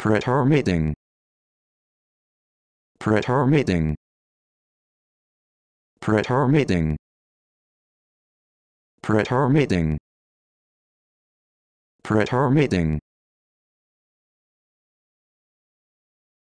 Prayer meeting. Prayer meeting. Prayer meeting. Prayer meeting. Prayer meeting.